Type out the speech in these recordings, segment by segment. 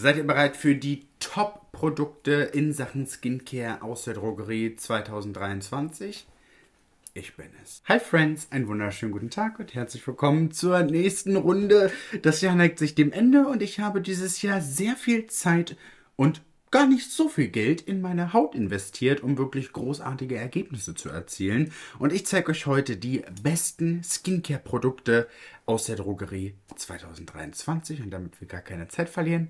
Seid ihr bereit für die Top-Produkte in Sachen Skincare aus der Drogerie 2023? Ich bin es. Hi Friends, einen wunderschönen guten Tag und herzlich willkommen zur nächsten Runde. Das Jahr neigt sich dem Ende und ich habe dieses Jahr sehr viel Zeit und gar nicht so viel Geld in meine Haut investiert, um wirklich großartige Ergebnisse zu erzielen. Und ich zeige euch heute die besten Skincare-Produkte aus der Drogerie 2023. Und damit wir gar keine Zeit verlieren,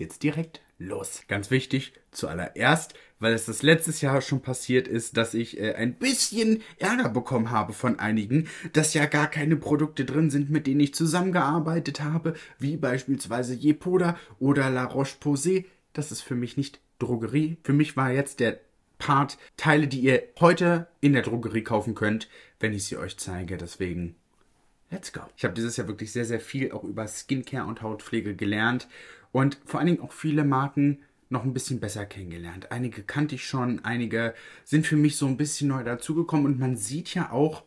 jetzt direkt los. Ganz wichtig, zuallererst, weil es das letztes Jahr schon passiert ist, dass ich äh, ein bisschen Ärger bekommen habe von einigen, dass ja gar keine Produkte drin sind, mit denen ich zusammengearbeitet habe, wie beispielsweise Jepoda oder La Roche-Posay. Das ist für mich nicht Drogerie. Für mich war jetzt der Part Teile, die ihr heute in der Drogerie kaufen könnt, wenn ich sie euch zeige. Deswegen Let's go. Ich habe dieses Jahr wirklich sehr, sehr viel auch über Skincare und Hautpflege gelernt und vor allen Dingen auch viele Marken noch ein bisschen besser kennengelernt. Einige kannte ich schon, einige sind für mich so ein bisschen neu dazugekommen und man sieht ja auch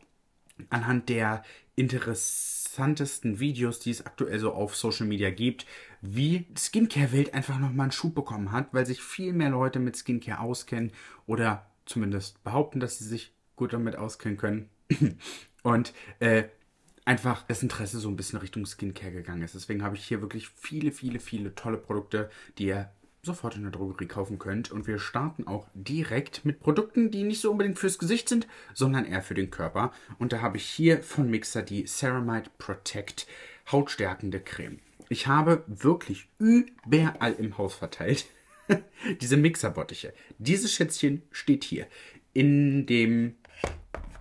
anhand der interessantesten Videos, die es aktuell so auf Social Media gibt, wie Skincare-Welt einfach nochmal einen Schub bekommen hat, weil sich viel mehr Leute mit Skincare auskennen oder zumindest behaupten, dass sie sich gut damit auskennen können. Und äh, einfach das Interesse so ein bisschen Richtung Skincare gegangen ist. Deswegen habe ich hier wirklich viele, viele, viele tolle Produkte, die ihr sofort in der Drogerie kaufen könnt. Und wir starten auch direkt mit Produkten, die nicht so unbedingt fürs Gesicht sind, sondern eher für den Körper. Und da habe ich hier von Mixer die Ceramide Protect Hautstärkende Creme. Ich habe wirklich überall im Haus verteilt diese Mixerbottiche. Dieses Schätzchen steht hier. In dem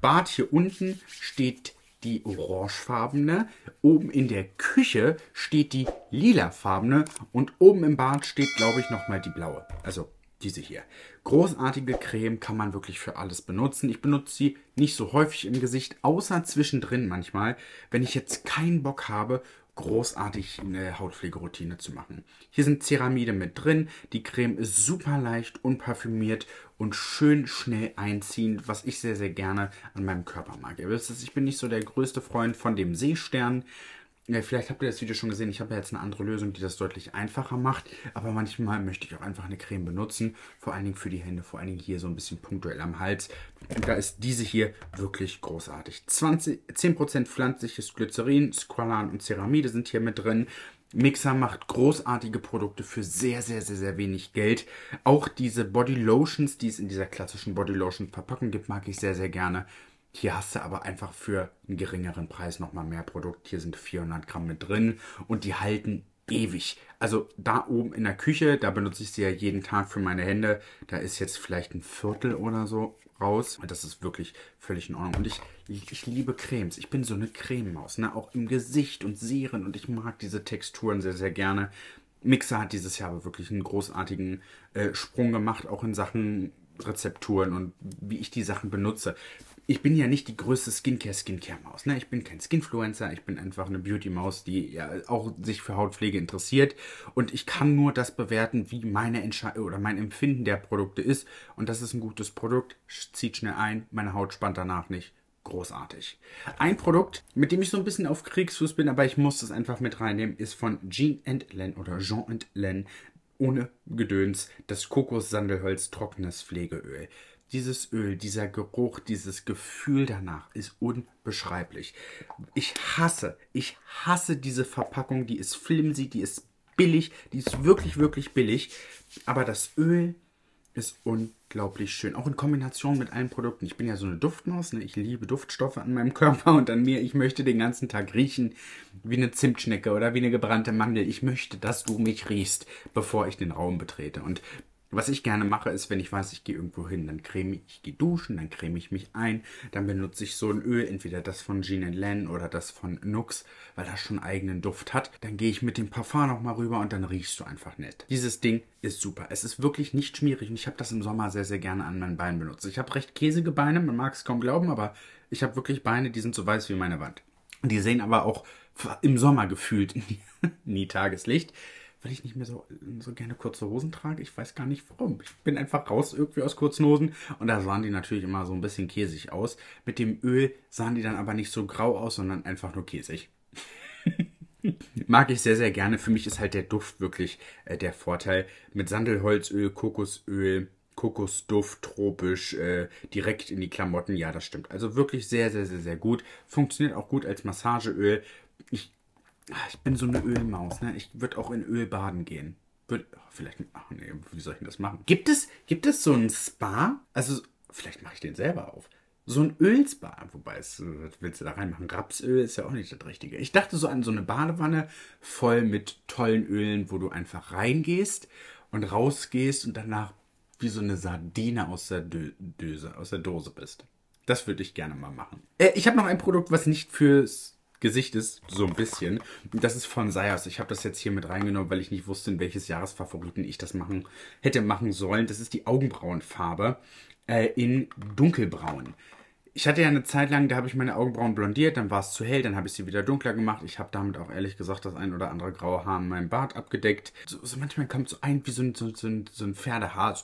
Bad hier unten steht die orangefarbene, oben in der Küche steht die lilafarbene und oben im Bad steht, glaube ich, nochmal die blaue. Also diese hier. Großartige Creme kann man wirklich für alles benutzen. Ich benutze sie nicht so häufig im Gesicht, außer zwischendrin manchmal, wenn ich jetzt keinen Bock habe, großartig eine Hautpflegeroutine zu machen. Hier sind Ceramide mit drin. Die Creme ist super leicht, unparfümiert und schön schnell einziehend, was ich sehr, sehr gerne an meinem Körper mag. Ihr wisst es, ich bin nicht so der größte Freund von dem Seestern. Ja, vielleicht habt ihr das Video schon gesehen. Ich habe ja jetzt eine andere Lösung, die das deutlich einfacher macht. Aber manchmal möchte ich auch einfach eine Creme benutzen. Vor allen Dingen für die Hände, vor allen Dingen hier so ein bisschen punktuell am Hals. Und da ist diese hier wirklich großartig. 20, 10% pflanzliches Glycerin, Squalan und Ceramide sind hier mit drin. Mixer macht großartige Produkte für sehr, sehr, sehr, sehr wenig Geld. Auch diese Body Lotions, die es in dieser klassischen Body Lotion Verpackung gibt, mag ich sehr, sehr gerne. Hier hast du aber einfach für einen geringeren Preis nochmal mehr Produkt. Hier sind 400 Gramm mit drin und die halten ewig. Also da oben in der Küche, da benutze ich sie ja jeden Tag für meine Hände. Da ist jetzt vielleicht ein Viertel oder so raus. das ist wirklich völlig in Ordnung. Und ich, ich liebe Cremes. Ich bin so eine Crememaus. Ne? Auch im Gesicht und Serien. Und ich mag diese Texturen sehr, sehr gerne. Mixer hat dieses Jahr aber wirklich einen großartigen äh, Sprung gemacht, auch in Sachen Rezepturen und wie ich die Sachen benutze ich bin ja nicht die größte Skincare-Skincare-Maus. Ne? Ich bin kein Skinfluencer, ich bin einfach eine Beauty-Maus, die ja auch sich für Hautpflege interessiert. Und ich kann nur das bewerten, wie meine Entscheidung oder mein Empfinden der Produkte ist. Und das ist ein gutes Produkt, zieht schnell ein, meine Haut spannt danach nicht. Großartig. Ein Produkt, mit dem ich so ein bisschen auf Kriegsfuß bin, aber ich muss das einfach mit reinnehmen, ist von Jean Len oder Jean Len ohne Gedöns das Kokos-Sandelholz trockenes Pflegeöl dieses Öl, dieser Geruch, dieses Gefühl danach ist unbeschreiblich. Ich hasse, ich hasse diese Verpackung, die ist flimsy, die ist billig, die ist wirklich, wirklich billig. Aber das Öl ist unglaublich schön. Auch in Kombination mit allen Produkten. Ich bin ja so eine Duftmaus, ne? ich liebe Duftstoffe an meinem Körper und an mir. Ich möchte den ganzen Tag riechen wie eine Zimtschnecke oder wie eine gebrannte Mandel. Ich möchte, dass du mich riechst, bevor ich den Raum betrete. Und was ich gerne mache, ist, wenn ich weiß, ich gehe irgendwo hin, dann creme ich, ich gehe duschen, dann creme ich mich ein, dann benutze ich so ein Öl, entweder das von Jean Len oder das von Nux, weil das schon eigenen Duft hat. Dann gehe ich mit dem Parfum nochmal rüber und dann riechst du einfach nett. Dieses Ding ist super. Es ist wirklich nicht schmierig und ich habe das im Sommer sehr, sehr gerne an meinen Beinen benutzt. Ich habe recht käsige Beine, man mag es kaum glauben, aber ich habe wirklich Beine, die sind so weiß wie meine Wand. Die sehen aber auch im Sommer gefühlt nie Tageslicht weil ich nicht mehr so, so gerne kurze Hosen trage. Ich weiß gar nicht warum. Ich bin einfach raus irgendwie aus kurzen Hosen und da sahen die natürlich immer so ein bisschen käsig aus. Mit dem Öl sahen die dann aber nicht so grau aus, sondern einfach nur käsig. Mag ich sehr, sehr gerne. Für mich ist halt der Duft wirklich äh, der Vorteil. Mit Sandelholzöl, Kokosöl, Kokosduft, tropisch, äh, direkt in die Klamotten. Ja, das stimmt. Also wirklich sehr, sehr, sehr, sehr gut. Funktioniert auch gut als Massageöl. Ich Ah, ich bin so eine Ölmaus. Ne? Ich würde auch in Öl baden gehen. Würde, oh, vielleicht, ach nee, wie soll ich denn das machen? Gibt es, gibt es so ein Spa? Also, vielleicht mache ich den selber auf. So ein Ölspa, wobei, es, äh, was willst du da reinmachen? Rapsöl ist ja auch nicht das Richtige. Ich dachte so an so eine Badewanne voll mit tollen Ölen, wo du einfach reingehst und rausgehst und danach wie so eine Sardine aus der Dö Döse, aus der Dose bist. Das würde ich gerne mal machen. Äh, ich habe noch ein Produkt, was nicht fürs Gesicht ist, so ein bisschen. Das ist von Sayas. Ich habe das jetzt hier mit reingenommen, weil ich nicht wusste, in welches Jahresfavoriten ich das machen hätte machen sollen. Das ist die Augenbrauenfarbe äh, in dunkelbraun. Ich hatte ja eine Zeit lang, da habe ich meine Augenbrauen blondiert, dann war es zu hell, dann habe ich sie wieder dunkler gemacht. Ich habe damit auch ehrlich gesagt das ein oder andere graue Haar in meinem Bart abgedeckt. So, so manchmal kommt so ein wie so ein, so ein, so ein Pferdehaar.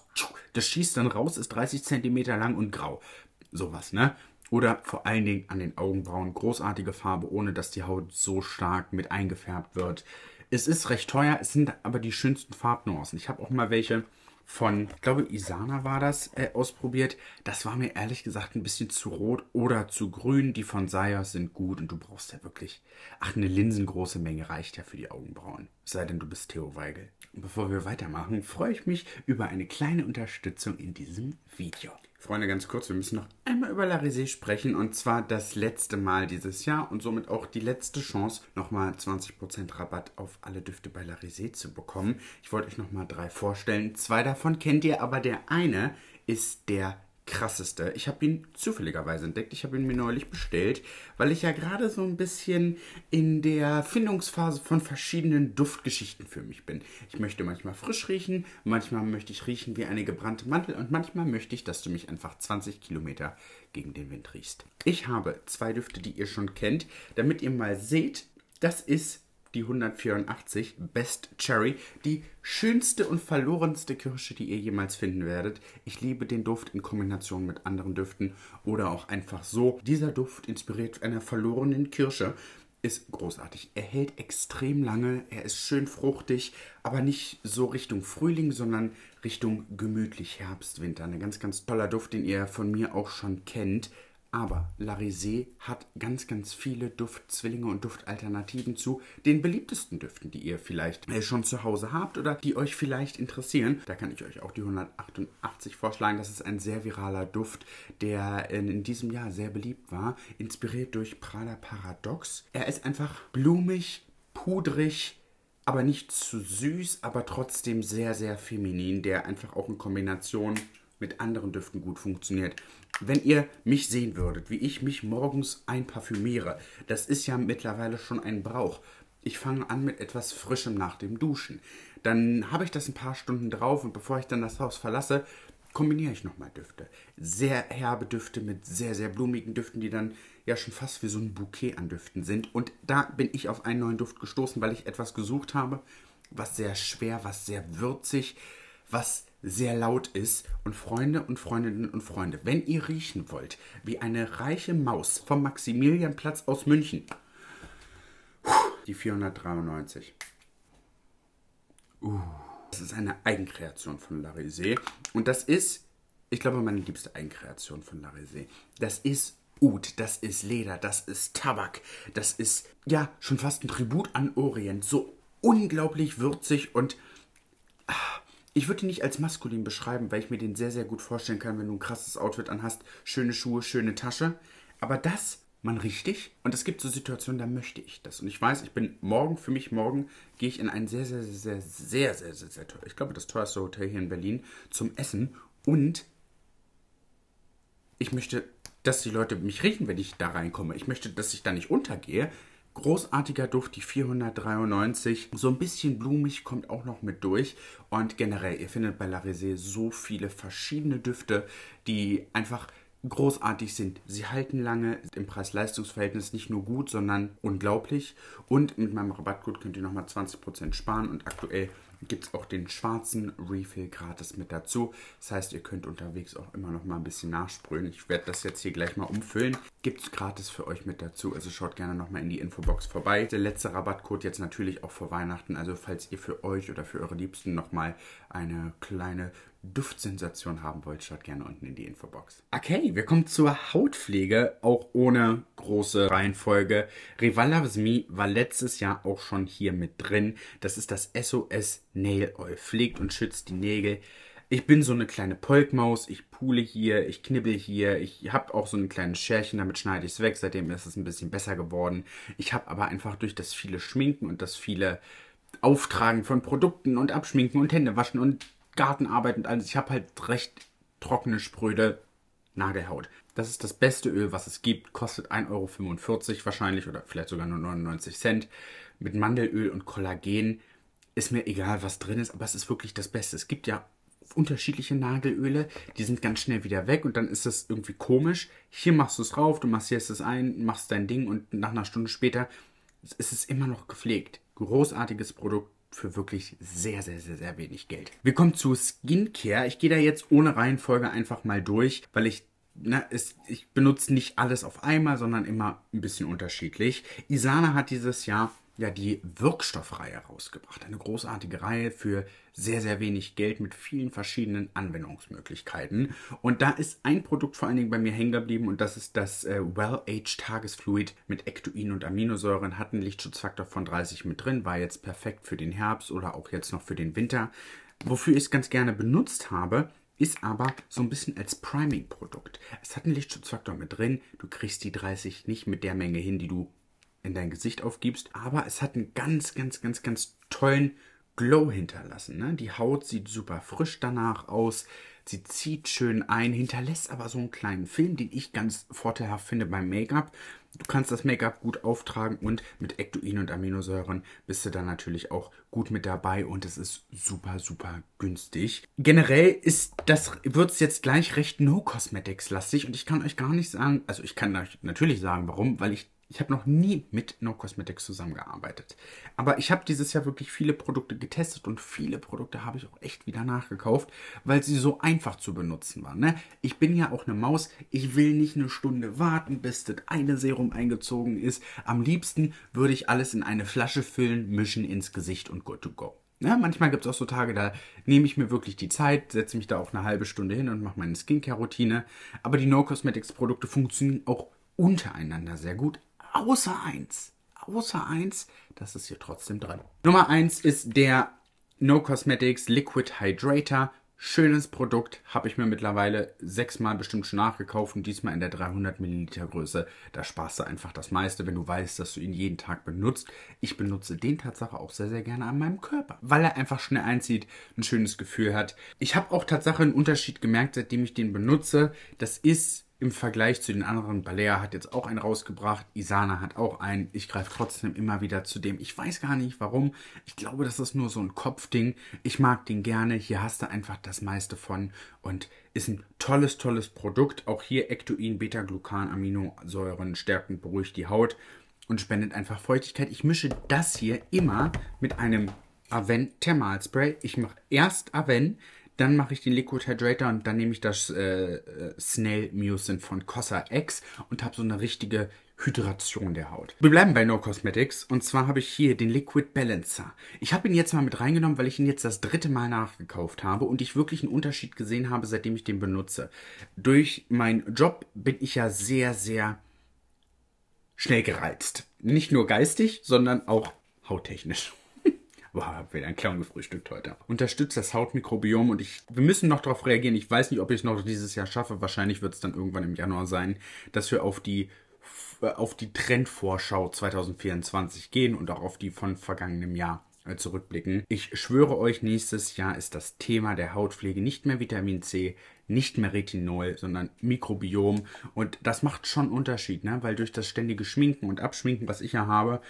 das schießt dann raus, ist 30 cm lang und grau. Sowas, ne? Oder vor allen Dingen an den Augenbrauen. Großartige Farbe, ohne dass die Haut so stark mit eingefärbt wird. Es ist recht teuer, es sind aber die schönsten Farbnuancen. Ich habe auch mal welche von, ich glaube, Isana war das, äh, ausprobiert. Das war mir ehrlich gesagt ein bisschen zu rot oder zu grün. Die von Sayas sind gut und du brauchst ja wirklich. Ach, eine linsengroße Menge reicht ja für die Augenbrauen. Sei denn, du bist Theo Weigel. Und bevor wir weitermachen, freue ich mich über eine kleine Unterstützung in diesem Video. Freunde, ganz kurz, wir müssen noch einmal über Larisée sprechen und zwar das letzte Mal dieses Jahr und somit auch die letzte Chance, nochmal 20% Rabatt auf alle Düfte bei Larisée zu bekommen. Ich wollte euch nochmal drei vorstellen. Zwei davon kennt ihr, aber der eine ist der krasseste. Ich habe ihn zufälligerweise entdeckt. Ich habe ihn mir neulich bestellt, weil ich ja gerade so ein bisschen in der Findungsphase von verschiedenen Duftgeschichten für mich bin. Ich möchte manchmal frisch riechen, manchmal möchte ich riechen wie eine gebrannte Mantel und manchmal möchte ich, dass du mich einfach 20 Kilometer gegen den Wind riechst. Ich habe zwei Düfte, die ihr schon kennt, damit ihr mal seht, das ist die 184 Best Cherry, die schönste und verlorenste Kirsche, die ihr jemals finden werdet. Ich liebe den Duft in Kombination mit anderen Düften oder auch einfach so. Dieser Duft inspiriert einer verlorenen Kirsche ist großartig. Er hält extrem lange, er ist schön fruchtig, aber nicht so Richtung Frühling, sondern Richtung gemütlich Herbst, Winter. Ein ganz, ganz toller Duft, den ihr von mir auch schon kennt. Aber Larisée hat ganz, ganz viele Duftzwillinge und Duftalternativen zu den beliebtesten Düften, die ihr vielleicht äh, schon zu Hause habt oder die euch vielleicht interessieren. Da kann ich euch auch die 188 vorschlagen. Das ist ein sehr viraler Duft, der in diesem Jahr sehr beliebt war, inspiriert durch Prada Paradox. Er ist einfach blumig, pudrig, aber nicht zu süß, aber trotzdem sehr, sehr feminin, der einfach auch in Kombination mit anderen Düften gut funktioniert wenn ihr mich sehen würdet, wie ich mich morgens einparfümiere, das ist ja mittlerweile schon ein Brauch. Ich fange an mit etwas Frischem nach dem Duschen. Dann habe ich das ein paar Stunden drauf und bevor ich dann das Haus verlasse, kombiniere ich nochmal Düfte. Sehr herbe Düfte mit sehr, sehr blumigen Düften, die dann ja schon fast wie so ein Bouquet an Düften sind. Und da bin ich auf einen neuen Duft gestoßen, weil ich etwas gesucht habe, was sehr schwer, was sehr würzig, was sehr laut ist und Freunde und Freundinnen und Freunde, wenn ihr riechen wollt, wie eine reiche Maus vom Maximilianplatz aus München, die 493. Uh, das ist eine Eigenkreation von Larisée und das ist, ich glaube, meine liebste Eigenkreation von Larisée. Das ist Ud, das ist Leder, das ist Tabak, das ist ja schon fast ein Tribut an Orient, so unglaublich würzig und ah, ich würde ihn nicht als maskulin beschreiben, weil ich mir den sehr, sehr gut vorstellen kann, wenn du ein krasses Outfit anhast, schöne Schuhe, schöne Tasche. Aber das man richtig. Und es gibt so Situationen, da möchte ich das. Und ich weiß, ich bin morgen, für mich morgen, gehe ich in ein sehr, sehr, sehr, sehr, sehr, sehr, sehr, sehr teuer, ich glaube, das teuerste Hotel hier in Berlin zum Essen. Und ich möchte, dass die Leute mich riechen, wenn ich da reinkomme. Ich möchte, dass ich da nicht untergehe. Großartiger Duft, die 493. So ein bisschen blumig kommt auch noch mit durch. Und generell, ihr findet bei La Risée so viele verschiedene Düfte, die einfach großartig sind. Sie halten lange, im Preis-Leistungs-Verhältnis nicht nur gut, sondern unglaublich. Und mit meinem Rabattcode könnt ihr nochmal 20% sparen und aktuell gibt es auch den schwarzen Refill gratis mit dazu. Das heißt, ihr könnt unterwegs auch immer noch mal ein bisschen nachsprühen. Ich werde das jetzt hier gleich mal umfüllen. Gibt es gratis für euch mit dazu, also schaut gerne noch mal in die Infobox vorbei. Der letzte Rabattcode jetzt natürlich auch vor Weihnachten, also falls ihr für euch oder für eure Liebsten noch mal eine kleine Duftsensation haben wollt, schaut gerne unten in die Infobox. Okay, wir kommen zur Hautpflege, auch ohne große Reihenfolge. Rival Loves Me war letztes Jahr auch schon hier mit drin. Das ist das SOS Nail Oil. Pflegt und schützt die Nägel. Ich bin so eine kleine Polkmaus, ich pule hier, ich knibbel hier, ich habe auch so ein kleines Schärchen, damit schneide ich es weg, seitdem ist es ein bisschen besser geworden. Ich habe aber einfach durch das viele Schminken und das viele Auftragen von Produkten und Abschminken und Hände waschen und Gartenarbeit und alles. Ich habe halt recht trockene, spröde Nagelhaut. Das ist das beste Öl, was es gibt. Kostet 1,45 Euro wahrscheinlich oder vielleicht sogar nur 99 Cent. Mit Mandelöl und Kollagen ist mir egal, was drin ist, aber es ist wirklich das Beste. Es gibt ja unterschiedliche Nagelöle, die sind ganz schnell wieder weg und dann ist das irgendwie komisch. Hier machst du es drauf, du massierst es ein, machst dein Ding und nach einer Stunde später ist es immer noch gepflegt. Großartiges Produkt, für wirklich sehr, sehr, sehr, sehr wenig Geld. Wir kommen zu Skincare. Ich gehe da jetzt ohne Reihenfolge einfach mal durch, weil ich na, ne, ist, ich benutze nicht alles auf einmal, sondern immer ein bisschen unterschiedlich. Isana hat dieses Jahr ja die Wirkstoffreihe rausgebracht. Eine großartige Reihe für sehr, sehr wenig Geld mit vielen verschiedenen Anwendungsmöglichkeiten. Und da ist ein Produkt vor allen Dingen bei mir hängen geblieben und das ist das äh, Well-Aged Tagesfluid mit Ektoin und Aminosäuren. Hat einen Lichtschutzfaktor von 30 mit drin, war jetzt perfekt für den Herbst oder auch jetzt noch für den Winter. Wofür ich es ganz gerne benutzt habe, ist aber so ein bisschen als Priming-Produkt. Es hat einen Lichtschutzfaktor mit drin, du kriegst die 30 nicht mit der Menge hin, die du in dein Gesicht aufgibst. Aber es hat einen ganz, ganz, ganz, ganz tollen Glow hinterlassen. Ne? Die Haut sieht super frisch danach aus. Sie zieht schön ein, hinterlässt aber so einen kleinen Film, den ich ganz vorteilhaft finde beim Make-up. Du kannst das Make-up gut auftragen und mit Ektoin und Aminosäuren bist du dann natürlich auch gut mit dabei und es ist super, super günstig. Generell wird es jetzt gleich recht No-Cosmetics-lastig und ich kann euch gar nicht sagen, also ich kann euch natürlich sagen, warum, weil ich ich habe noch nie mit No Cosmetics zusammengearbeitet. Aber ich habe dieses Jahr wirklich viele Produkte getestet und viele Produkte habe ich auch echt wieder nachgekauft, weil sie so einfach zu benutzen waren. Ne? Ich bin ja auch eine Maus. Ich will nicht eine Stunde warten, bis das eine Serum eingezogen ist. Am liebsten würde ich alles in eine Flasche füllen, mischen ins Gesicht und good to go. Ja, ne? manchmal gibt es auch so Tage, da nehme ich mir wirklich die Zeit, setze mich da auch eine halbe Stunde hin und mache meine Skincare-Routine. Aber die No Cosmetics-Produkte funktionieren auch untereinander sehr gut, Außer eins. Außer eins, das ist hier trotzdem drin. Nummer eins ist der No Cosmetics Liquid Hydrator. Schönes Produkt, habe ich mir mittlerweile sechsmal bestimmt schon nachgekauft und diesmal in der 300 Milliliter Größe. Da sparst du einfach das meiste, wenn du weißt, dass du ihn jeden Tag benutzt. Ich benutze den Tatsache auch sehr, sehr gerne an meinem Körper, weil er einfach schnell einzieht, ein schönes Gefühl hat. Ich habe auch Tatsache einen Unterschied gemerkt, seitdem ich den benutze. Das ist im Vergleich zu den anderen, Balea hat jetzt auch einen rausgebracht, Isana hat auch einen. Ich greife trotzdem immer wieder zu dem. Ich weiß gar nicht warum. Ich glaube, das ist nur so ein Kopfding. Ich mag den gerne. Hier hast du einfach das meiste von und ist ein tolles, tolles Produkt. Auch hier Ectoin, Beta-Glucan, Aminosäuren stärken, beruhigt die Haut und spendet einfach Feuchtigkeit. Ich mische das hier immer mit einem Aven Thermalspray. Ich mache erst Aven, dann mache ich den Liquid Hydrator und dann nehme ich das äh, äh Snail Mucin von Cossa X und habe so eine richtige Hydration der Haut. Wir bleiben bei No Cosmetics und zwar habe ich hier den Liquid Balancer. Ich habe ihn jetzt mal mit reingenommen, weil ich ihn jetzt das dritte Mal nachgekauft habe und ich wirklich einen Unterschied gesehen habe, seitdem ich den benutze. Durch meinen Job bin ich ja sehr, sehr schnell gereizt. Nicht nur geistig, sondern auch hauttechnisch. Boah, hab wieder ein Clown gefrühstückt heute. Unterstützt das Hautmikrobiom und ich, wir müssen noch darauf reagieren. Ich weiß nicht, ob ich es noch dieses Jahr schaffe. Wahrscheinlich wird es dann irgendwann im Januar sein, dass wir auf die äh, auf die Trendvorschau 2024 gehen und auch auf die von vergangenem Jahr äh, zurückblicken. Ich schwöre euch, nächstes Jahr ist das Thema der Hautpflege nicht mehr Vitamin C, nicht mehr Retinol, sondern Mikrobiom. Und das macht schon Unterschied, ne? weil durch das ständige Schminken und Abschminken, was ich ja habe,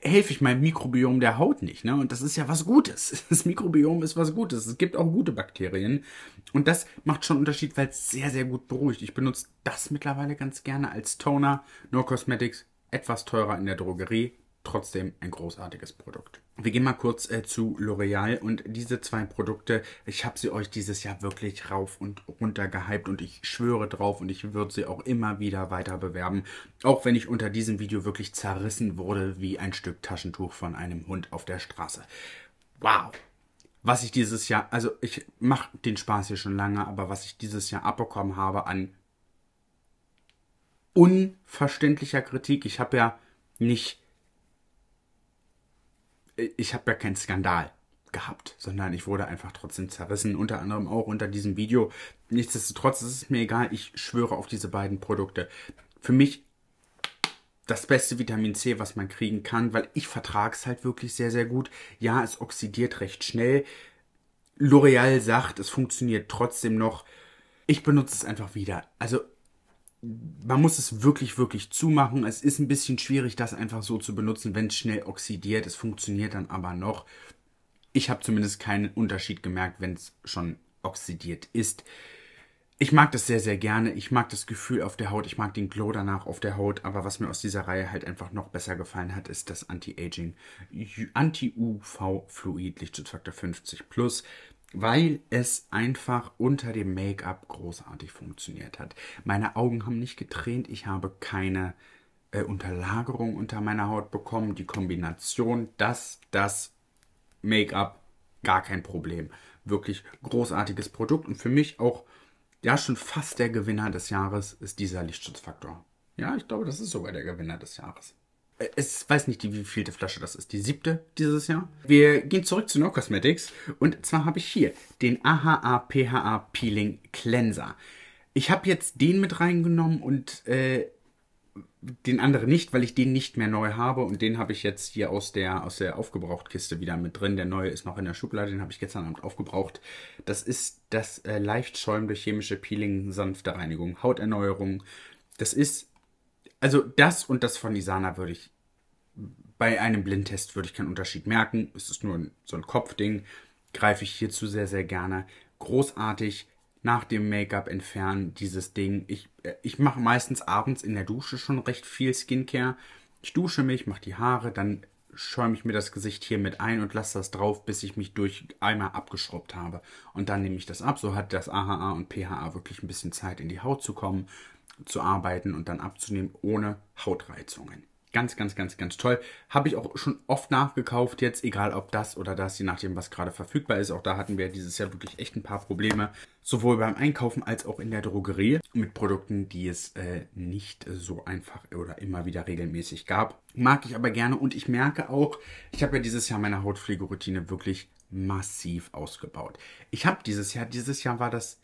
helfe ich meinem Mikrobiom der Haut nicht. Ne? Und das ist ja was Gutes. Das Mikrobiom ist was Gutes. Es gibt auch gute Bakterien. Und das macht schon einen Unterschied, weil es sehr, sehr gut beruhigt. Ich benutze das mittlerweile ganz gerne als Toner. No Cosmetics, etwas teurer in der Drogerie trotzdem ein großartiges Produkt. Wir gehen mal kurz äh, zu L'Oreal und diese zwei Produkte, ich habe sie euch dieses Jahr wirklich rauf und runter gehypt und ich schwöre drauf und ich würde sie auch immer wieder weiter bewerben, auch wenn ich unter diesem Video wirklich zerrissen wurde wie ein Stück Taschentuch von einem Hund auf der Straße. Wow! Was ich dieses Jahr, also ich mache den Spaß hier schon lange, aber was ich dieses Jahr abbekommen habe an unverständlicher Kritik, ich habe ja nicht ich habe ja keinen Skandal gehabt, sondern ich wurde einfach trotzdem zerrissen, unter anderem auch unter diesem Video. Nichtsdestotrotz ist es mir egal, ich schwöre auf diese beiden Produkte. Für mich das beste Vitamin C, was man kriegen kann, weil ich vertrage es halt wirklich sehr, sehr gut. Ja, es oxidiert recht schnell. L'Oreal sagt, es funktioniert trotzdem noch. Ich benutze es einfach wieder. Also man muss es wirklich, wirklich zumachen. Es ist ein bisschen schwierig, das einfach so zu benutzen, wenn es schnell oxidiert. Es funktioniert dann aber noch. Ich habe zumindest keinen Unterschied gemerkt, wenn es schon oxidiert ist. Ich mag das sehr, sehr gerne. Ich mag das Gefühl auf der Haut. Ich mag den Glow danach auf der Haut. Aber was mir aus dieser Reihe halt einfach noch besser gefallen hat, ist das Anti-Aging Anti-UV Fluid Lichtschutzfaktor 50 Plus weil es einfach unter dem Make-up großartig funktioniert hat. Meine Augen haben nicht getränt, ich habe keine äh, Unterlagerung unter meiner Haut bekommen. Die Kombination, das, das Make-up, gar kein Problem. Wirklich großartiges Produkt und für mich auch ja schon fast der Gewinner des Jahres ist dieser Lichtschutzfaktor. Ja, ich glaube, das ist sogar der Gewinner des Jahres es weiß nicht, wie wievielte Flasche das ist. Die siebte dieses Jahr. Wir gehen zurück zu No Cosmetics. Und zwar habe ich hier den AHA PHA Peeling Cleanser. Ich habe jetzt den mit reingenommen und äh, den anderen nicht, weil ich den nicht mehr neu habe. Und den habe ich jetzt hier aus der, aus der Aufgebrauchtkiste wieder mit drin. Der neue ist noch in der Schublade, den habe ich gestern Abend aufgebraucht. Das ist das äh, leicht schäumende chemische Peeling, sanfte Reinigung, Hauterneuerung. Das ist also das und das von Isana würde ich bei einem Blindtest würde ich keinen Unterschied merken. Es ist nur so ein Kopfding. Greife ich hierzu sehr, sehr gerne. Großartig nach dem Make-up entfernen, dieses Ding. Ich, äh, ich mache meistens abends in der Dusche schon recht viel Skincare. Ich dusche mich, mache die Haare, dann schäume ich mir das Gesicht hier mit ein und lasse das drauf, bis ich mich durch einmal abgeschrubbt habe. Und dann nehme ich das ab. So hat das AHA und PHA wirklich ein bisschen Zeit, in die Haut zu kommen, zu arbeiten und dann abzunehmen, ohne Hautreizungen. Ganz, ganz, ganz, ganz toll. Habe ich auch schon oft nachgekauft jetzt, egal ob das oder das, je nachdem, was gerade verfügbar ist. Auch da hatten wir dieses Jahr wirklich echt ein paar Probleme, sowohl beim Einkaufen als auch in der Drogerie mit Produkten, die es äh, nicht so einfach oder immer wieder regelmäßig gab. Mag ich aber gerne und ich merke auch, ich habe ja dieses Jahr meine Hautpflegeroutine wirklich massiv ausgebaut. Ich habe dieses Jahr, dieses Jahr war das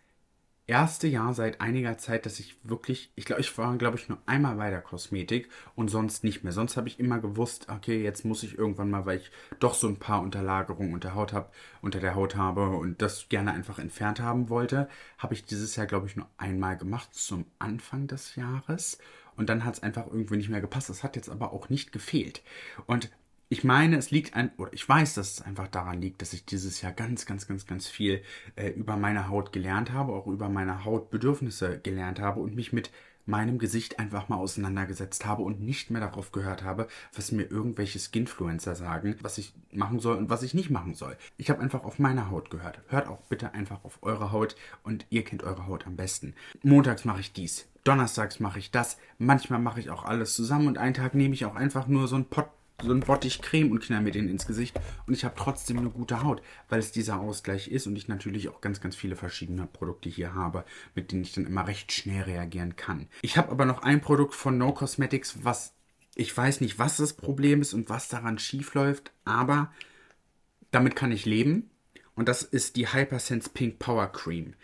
erste Jahr seit einiger Zeit, dass ich wirklich, ich glaube, ich war, glaube ich, nur einmal bei der Kosmetik und sonst nicht mehr. Sonst habe ich immer gewusst, okay, jetzt muss ich irgendwann mal, weil ich doch so ein paar Unterlagerungen unter Haut habe, unter der Haut habe und das gerne einfach entfernt haben wollte, habe ich dieses Jahr, glaube ich, nur einmal gemacht zum Anfang des Jahres. Und dann hat es einfach irgendwie nicht mehr gepasst. Es hat jetzt aber auch nicht gefehlt. Und ich meine, es liegt an, oder ich weiß, dass es einfach daran liegt, dass ich dieses Jahr ganz, ganz, ganz, ganz viel äh, über meine Haut gelernt habe, auch über meine Hautbedürfnisse gelernt habe und mich mit meinem Gesicht einfach mal auseinandergesetzt habe und nicht mehr darauf gehört habe, was mir irgendwelche Skinfluencer sagen, was ich machen soll und was ich nicht machen soll. Ich habe einfach auf meine Haut gehört. Hört auch bitte einfach auf eure Haut und ihr kennt eure Haut am besten. Montags mache ich dies, donnerstags mache ich das, manchmal mache ich auch alles zusammen und einen Tag nehme ich auch einfach nur so ein Pot so ein Bottich Creme und knall mir den ins Gesicht und ich habe trotzdem eine gute Haut, weil es dieser Ausgleich ist und ich natürlich auch ganz, ganz viele verschiedene Produkte hier habe, mit denen ich dann immer recht schnell reagieren kann. Ich habe aber noch ein Produkt von No Cosmetics, was ich weiß nicht, was das Problem ist und was daran schief läuft, aber damit kann ich leben und das ist die Hypersense Pink Power Cream.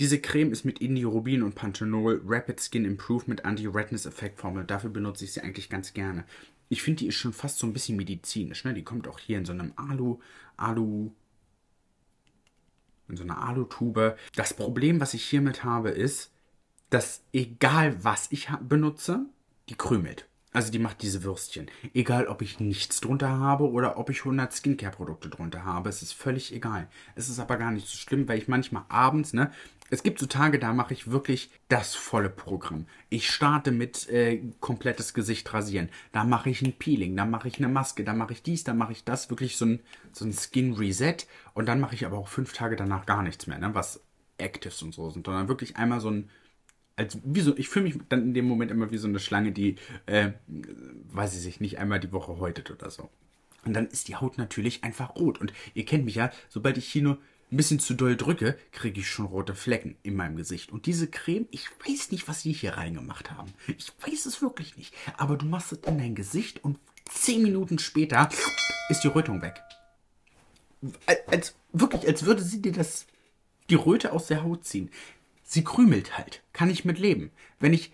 Diese Creme ist mit indie und Panthenol Rapid Skin Improvement Anti-Redness Effect Formel. Dafür benutze ich sie eigentlich ganz gerne ich finde, die ist schon fast so ein bisschen medizinisch. Ne? Die kommt auch hier in so einem Alu, Alu, in so einer Alutube. Das Problem, was ich hiermit habe, ist, dass egal was ich benutze, die krümelt. Also die macht diese Würstchen. Egal, ob ich nichts drunter habe oder ob ich 100 Skincare-Produkte drunter habe. Es ist völlig egal. Es ist aber gar nicht so schlimm, weil ich manchmal abends, ne? Es gibt so Tage, da mache ich wirklich das volle Programm. Ich starte mit äh, komplettes Gesicht rasieren. Da mache ich ein Peeling, da mache ich eine Maske, da mache ich dies, da mache ich das. Wirklich so ein, so ein Skin-Reset. Und dann mache ich aber auch fünf Tage danach gar nichts mehr, ne? Was Actives und so sind. Sondern wirklich einmal so ein als wie so, ich fühle mich dann in dem Moment immer wie so eine Schlange, die, äh, weiß ich nicht, einmal die Woche häutet oder so. Und dann ist die Haut natürlich einfach rot. Und ihr kennt mich ja, sobald ich hier nur ein bisschen zu doll drücke, kriege ich schon rote Flecken in meinem Gesicht. Und diese Creme, ich weiß nicht, was die hier reingemacht haben. Ich weiß es wirklich nicht. Aber du machst es in dein Gesicht und zehn Minuten später ist die Rötung weg. Als, wirklich, als würde sie dir das, die Röte aus der Haut ziehen sie krümelt halt. Kann ich mit leben. Wenn ich.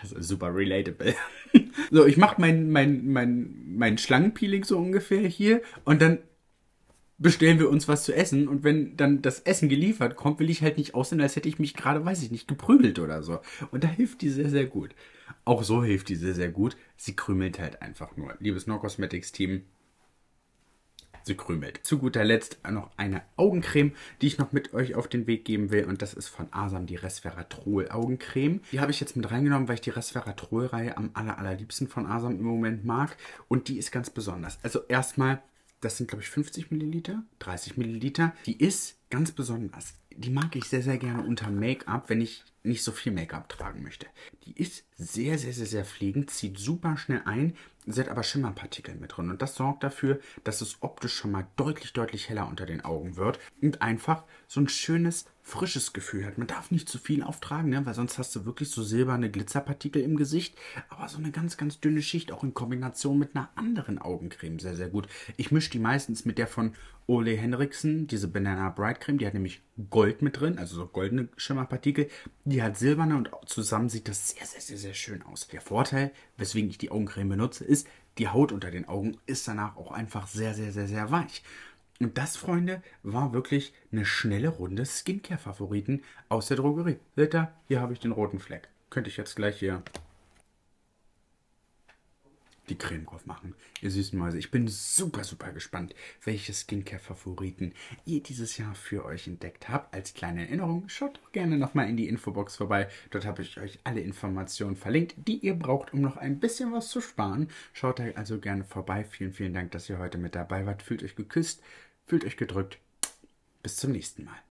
Das ist super relatable. so, ich mache mein, mein, mein, mein Schlangenpeeling so ungefähr hier und dann bestellen wir uns was zu essen und wenn dann das Essen geliefert kommt, will ich halt nicht aussehen, als hätte ich mich gerade, weiß ich nicht, geprügelt oder so. Und da hilft die sehr, sehr gut. Auch so hilft die sehr, sehr gut. Sie krümelt halt einfach nur. Liebes No Cosmetics Team, sie krümelt. Zu guter Letzt noch eine Augencreme, die ich noch mit euch auf den Weg geben will. Und das ist von Asam die Resveratrol Augencreme. Die habe ich jetzt mit reingenommen, weil ich die Resveratrol-Reihe am aller, allerliebsten von Asam im Moment mag. Und die ist ganz besonders. Also erstmal, das sind glaube ich 50 Milliliter, 30 Milliliter. Die ist ganz besonders. Die mag ich sehr, sehr gerne unter Make-up, wenn ich nicht so viel Make-up tragen möchte. Die ist sehr, sehr, sehr, sehr pflegend, zieht super schnell ein, Sie hat aber Schimmerpartikel mit drin und das sorgt dafür, dass es optisch schon mal deutlich, deutlich heller unter den Augen wird und einfach so ein schönes, frisches Gefühl hat. Man darf nicht zu viel auftragen, ne? weil sonst hast du wirklich so silberne Glitzerpartikel im Gesicht, aber so eine ganz, ganz dünne Schicht, auch in Kombination mit einer anderen Augencreme, sehr, sehr gut. Ich mische die meistens mit der von Ole Henriksen, diese Banana Bright Creme, die hat nämlich Gold mit drin, also so goldene Schimmerpartikel. Die hat silberne und zusammen sieht das sehr, sehr, sehr, sehr schön aus. Der Vorteil, weswegen ich die Augencreme benutze, ist, ist, die Haut unter den Augen ist danach auch einfach sehr, sehr, sehr, sehr weich. Und das, Freunde, war wirklich eine schnelle Runde Skincare-Favoriten aus der Drogerie. Seht ihr, hier habe ich den roten Fleck. Könnte ich jetzt gleich hier die Creme drauf machen. Ihr süßen Mäuse, ich bin super, super gespannt, welche Skincare-Favoriten ihr dieses Jahr für euch entdeckt habt. Als kleine Erinnerung, schaut doch gerne nochmal in die Infobox vorbei. Dort habe ich euch alle Informationen verlinkt, die ihr braucht, um noch ein bisschen was zu sparen. Schaut da also gerne vorbei. Vielen, vielen Dank, dass ihr heute mit dabei wart. Fühlt euch geküsst, fühlt euch gedrückt. Bis zum nächsten Mal.